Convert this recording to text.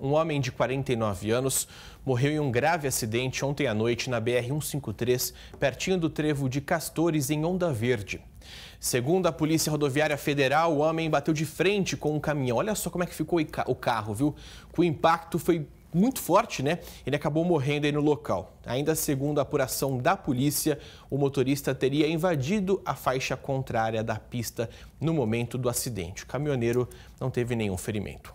Um homem de 49 anos morreu em um grave acidente ontem à noite na BR-153, pertinho do trevo de Castores, em Onda Verde. Segundo a Polícia Rodoviária Federal, o homem bateu de frente com um caminhão. Olha só como é que ficou o carro, viu? O impacto foi muito forte, né? Ele acabou morrendo aí no local. Ainda segundo a apuração da polícia, o motorista teria invadido a faixa contrária da pista no momento do acidente. O caminhoneiro não teve nenhum ferimento.